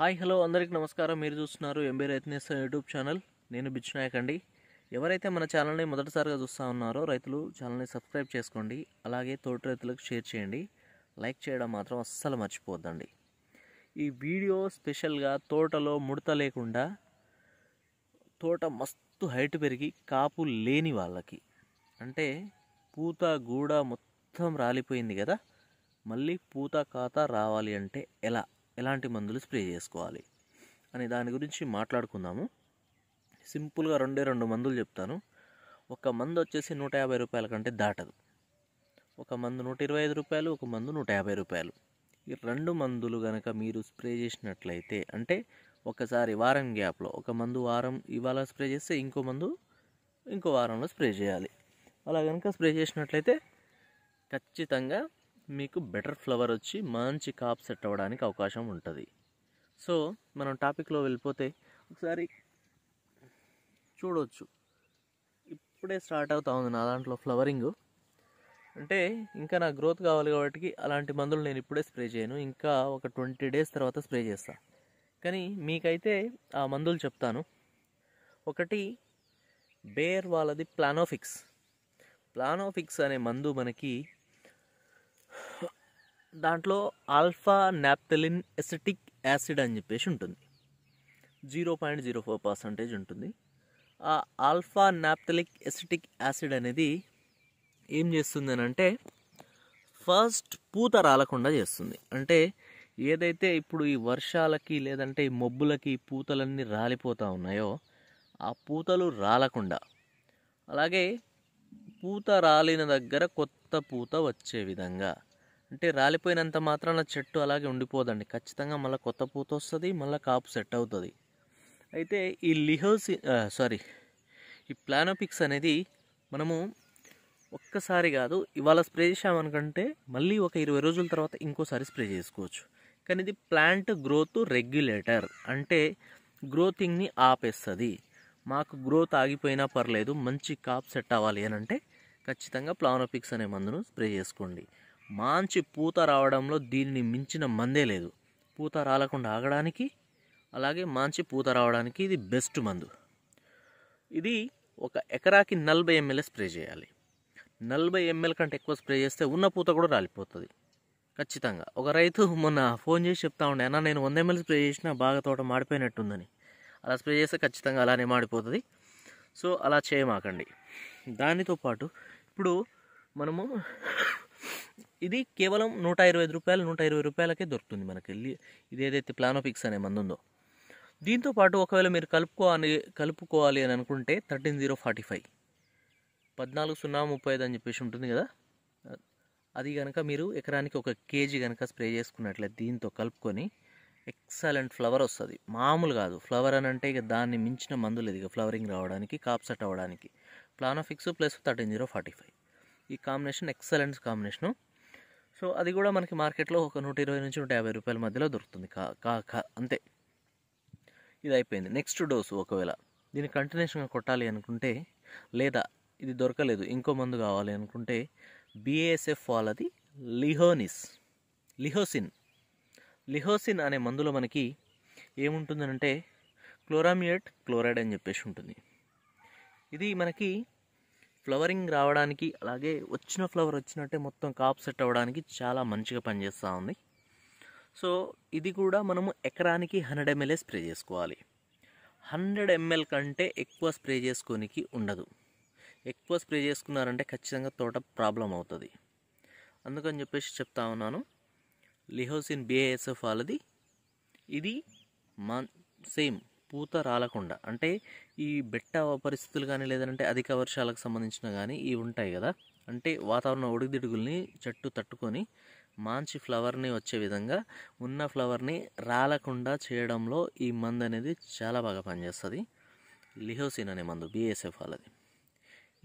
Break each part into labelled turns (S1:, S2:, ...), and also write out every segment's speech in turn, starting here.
S1: hi hello అందరికీ నమస్కారం మీరు చూస్తున్నారు ఎంబీ రైతనేశ్వర యూట్యూబ్ ఛానల్ నేను బిచ్చునాయక్ అండి ఎవరైతే మన ఛానల్ని మొదటిసారిగా చూస్తూ ఉన్నారో రైతులు ఛానల్ని సబ్స్క్రైబ్ చేసుకోండి అలాగే తోటి రైతులకు షేర్ చేయండి లైక్ చేయడం మాత్రం అస్సలు మర్చిపోద్దండి ఈ వీడియో స్పెషల్గా తోటలో ముడత లేకుండా తోట మస్తు హైట్ పెరిగి కాపు లేని వాళ్ళకి అంటే పూత గూడ మొత్తం రాలిపోయింది కదా మళ్ళీ పూత ఖాతా రావాలి అంటే ఎలా ఎలాంటి మందులు స్ప్రే చేసుకోవాలి అని దాని గురించి మాట్లాడుకుందాము సింపుల్గా రెండే రెండు మందులు చెప్తాను ఒక మందు వచ్చేసి నూట యాభై రూపాయల కంటే దాటదు ఒక మందు నూట ఇరవై ఐదు రూపాయలు ఒక మందు నూట యాభై రూపాయలు ఈ రెండు మందులు కనుక మీరు స్ప్రే చేసినట్లయితే అంటే ఒకసారి వారం గ్యాప్లో ఒక మందు వారం ఇవాళ స్ప్రే చేస్తే ఇంకో మందు ఇంకో వారంలో స్ప్రే చేయాలి అలా కనుక స్ప్రే చేసినట్లయితే ఖచ్చితంగా మీకు బెటర్ ఫ్లవర్ వచ్చి మంచి కాప్ సెట్ అవ్వడానికి అవకాశం ఉంటుంది సో మనం టాపిక్లో వెళ్ళిపోతే ఒకసారి చూడవచ్చు ఇప్పుడే స్టార్ట్ అవుతా ఉంది నా దాంట్లో ఫ్లవరింగ్ అంటే ఇంకా నా గ్రోత్ కావాలి కాబట్టి అలాంటి మందులు నేను ఇప్పుడే స్ప్రే చేయను ఇంకా ఒక ట్వంటీ డేస్ తర్వాత స్ప్రే చేస్తాను కానీ మీకైతే ఆ మందులు చెప్తాను ఒకటి బేర్ వాళ్ళది ప్లానోఫిక్స్ ప్లానోఫిక్స్ అనే మందు మనకి దాంట్లో ఆల్ఫా నాప్తెలిన్ ఎసిటిక్ యాసిడ్ అని చెప్పేసి ఉంటుంది zero point zero four percentage ఉంటుంది ఆ ఆల్ఫా నాప్తెలిక్ ఎసిటిక్ యాసిడ్ అనేది ఏం చేస్తుంది అని అంటే ఫస్ట్ పూత రాలకుండా చేస్తుంది అంటే ఏదైతే ఇప్పుడు ఈ వర్షాలకి లేదంటే ఈ మబ్బులకి పూతలన్నీ రాలిపోతూ ఉన్నాయో ఆ పూతలు రాలకుండా అలాగే పూత రాలిన దగ్గర కొత్త పూత వచ్చే విధంగా అంటే రాలిపోయినంత మాత్రాన చెట్టు అలాగే ఉండిపోదండి ఖచ్చితంగా మళ్ళీ కొత్త పూత వస్తుంది మళ్ళీ కాపు సెట్ అవుతుంది అయితే ఈ లిహోస్ సారీ ఈ ప్లానోపిక్స్ అనేది మనము ఒక్కసారి కాదు ఇవాళ స్ప్రే చేసామనుకుంటే మళ్ళీ ఒక ఇరవై రోజుల తర్వాత ఇంకోసారి స్ప్రే చేసుకోవచ్చు కానీ ఇది ప్లాంట్ గ్రోత్ రెగ్యులేటర్ అంటే గ్రోతింగ్ని ఆపేస్తుంది మాకు గ్రోత్ ఆగిపోయినా పర్లేదు మంచి కాప్ సెట్ అవ్వాలి అని అంటే ఖచ్చితంగా ప్లానోపిక్స్ అనే మందును స్ప్రే చేసుకోండి మంచి పూత రావడంలో దీనిని మించిన మందే లేదు పూత రాలకుండా ఆగడానికి అలాగే మంచి పూత రావడానికి ఇది బెస్ట్ మందు ఇది ఒక ఎకరాకి నలభై ఎంఎల్ఏ స్ప్రే చేయాలి నలభై ఎంఎల్ కంటే ఎక్కువ స్ప్రే చేస్తే ఉన్న పూత కూడా రాలిపోతుంది ఖచ్చితంగా ఒక రైతు మొన్న ఫోన్ చేసి చెప్తా ఉండే అన్న నేను వంద ఎంఎల్ స్ప్రే చేసినా బాగా తోట మాడిపోయినట్టుందని అలా స్ప్రే చేస్తే ఖచ్చితంగా అలానే మాడిపోతుంది సో అలా చేయమాకండి దానితో పాటు ఇప్పుడు మనము ఇది కేవలం నూట ఇరవై ఐదు రూపాయలు నూట ఇరవై రూపాయలకే దొరుకుతుంది మనకి ఇది ఏదైతే ప్లానోఫిక్స్ అనే మందు ఉందో దీంతో పాటు ఒకవేళ మీరు కలుపుకోవాలి కలుపుకోవాలి అని అనుకుంటే థర్టీన్ జీరో ఫార్టీ ఫైవ్ పద్నాలుగు సున్నా ముప్పై ఐదు అని చెప్పేసి ఉంటుంది కదా అది కనుక మీరు ఎకరానికి ఒక కేజీ కనుక స్ప్రే చేసుకున్నట్లయితే దీంతో కలుపుకొని ఎక్సలెంట్ ఫ్లవర్ వస్తుంది మామూలు కాదు ఫ్లవర్ అని అంటే ఇక దాన్ని మించిన మందు లేదు ఇక ఫ్లవరింగ్ రావడానికి కాప్ సెట్ అవ్వడానికి Planofix plus thirteen zero forty five ఈ కాంబినేషన్ ఎక్సలెంట్ కాంబినేషను సో అది కూడా మనకి మార్కెట్లో ఒక నూట ఇరవై నుంచి నూట యాభై రూపాయల మధ్యలో దొరుకుతుంది కా కాక అంతే ఇది అయిపోయింది నెక్స్ట్ డోసు ఒకవేళ దీన్ని కంటిన్యూషన్గా కొట్టాలి అనుకుంటే లేదా ఇది దొరకలేదు ఇంకో మందు కావాలి అనుకుంటే బీఏఎస్ఎఫ్ వాళ్ళది లిహోనిస్ లిహోసిన్ లిహోసిన్ అనే మందులో మనకి ఏముంటుందనంటే క్లోరామియట్ క్లోరైడ్ అని చెప్పేసి ఉంటుంది ఇది మనకి ఫ్లవరింగ్ రావడానికి అలాగే వచ్చిన ఫ్లవర్ వచ్చినట్టే మొత్తం కాప్ సెట్ అవ్వడానికి చాలా మంచిగా పనిచేస్తూ ఉంది సో ఇది కూడా మనము ఎకరానికి హండ్రెడ్ ఎంఎల్ఏ స్ప్రే చేసుకోవాలి హండ్రెడ్ ఎంఎల్ కంటే ఎక్కువ స్ప్రే చేసుకోనికి ఉండదు ఎక్కువ స్ప్రే చేసుకున్నారంటే ఖచ్చితంగా తోట ప్రాబ్లం అవుతుంది అందుకని చెప్పేసి చెప్తా ఉన్నాను లిహోసిన్ బిఏఎస్ఎఫ్ వాళ్ళది ఇది మా సేమ్ పూత రాలకుండా అంటే ఈ బెట్ట పరిస్థితులు కానీ లేదంటే అధిక వర్షాలకు సంబంధించిన కానీ ఇవి ఉంటాయి కదా అంటే వాతావరణ ఒడిదిడుగుల్ని చెట్టు తట్టుకొని మంచి ఫ్లవర్ని వచ్చే విధంగా ఉన్న ఫ్లవర్ని రాలకుండా చేయడంలో ఈ మందు అనేది చాలా బాగా పనిచేస్తుంది లిహోసిన్ అనే మందు బిఎస్ఎఫ్ వాళ్ళది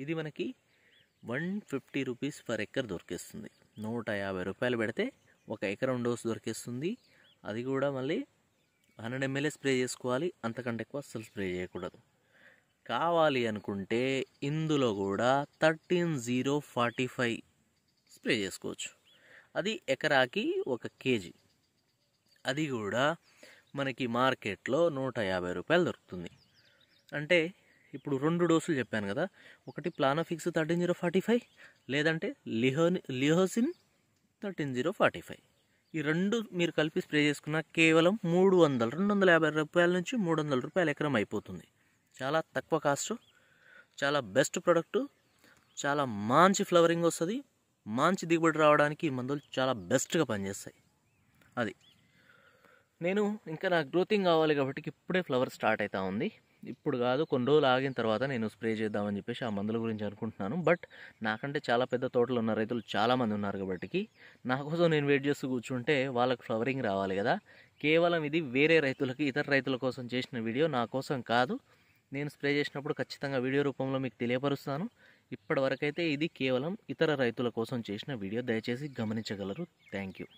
S1: ఇది మనకి one fifty rupees per acre దొరికేస్తుంది నూట యాభై రూపాయలు పెడితే ఒక ఎకరం డోస్ దొరికేస్తుంది అది కూడా మళ్ళీ హండ్రెడ్ ఎంఎల్ఏ స్ప్రే చేసుకోవాలి అంతకంటే ఎక్కువ అస్సలు స్ప్రే చేయకూడదు కావాలి అనుకుంటే ఇందులో కూడా thirteen zero forty five spray చేసుకోవచ్చు అది ఎకరాకి ఒక కేజీ అది కూడా మనకి మార్కెట్లో నూట యాభై రూపాయలు దొరుకుతుంది అంటే ఇప్పుడు రెండు డోసులు చెప్పాను కదా ఒకటి Planofix thirteen zero forty five లేదంటే లిహోని Lihocin thirteen zero forty five ఈ రెండు మీరు కలిపి స్ప్రే చేసుకున్న కేవలం మూడు వందలు రెండు వందల యాభై రూపాయల నుంచి మూడు వందల రూపాయల ఎకరం అయిపోతుంది చాలా తక్కువ కాస్ట్ చాలా బెస్ట్ ప్రోడక్టు చాలా మంచి ఫ్లవరింగ్ వస్తుంది మంచి దిగుబడి రావడానికి ఈ మందులు చాలా బెస్ట్గా పనిచేస్తాయి అది నేను ఇంకా నాకు గ్రోతింగ్ కావాలి కాబట్టి ఇప్పుడే ఫ్లవర్ స్టార్ట్ అవుతా ఉంది ఇప్పుడు కాదు కొన్ని రోజులు ఆగిన తర్వాత నేను స్ప్రే చేద్దామని చెప్పేసి ఆ మందుల గురించి అనుకుంటున్నాను బట్ నాకంటే చాలా పెద్ద తోటలు ఉన్న రైతులు చాలామంది ఉన్నారు కాబట్టి నా కోసం నేను వెయిట్ చేస్తూ కూర్చుంటే వాళ్ళకి ఫ్లవరింగ్ రావాలి కదా కేవలం ఇది వేరే రైతులకి ఇతర రైతుల కోసం చేసిన వీడియో నా కోసం కాదు నేను స్ప్రే చేసినప్పుడు ఖచ్చితంగా వీడియో రూపంలో మీకు తెలియపరుస్తాను ఇప్పటివరకైతే ఇది కేవలం ఇతర రైతుల కోసం చేసిన వీడియో దయచేసి గమనించగలరు థ్యాంక్ యూ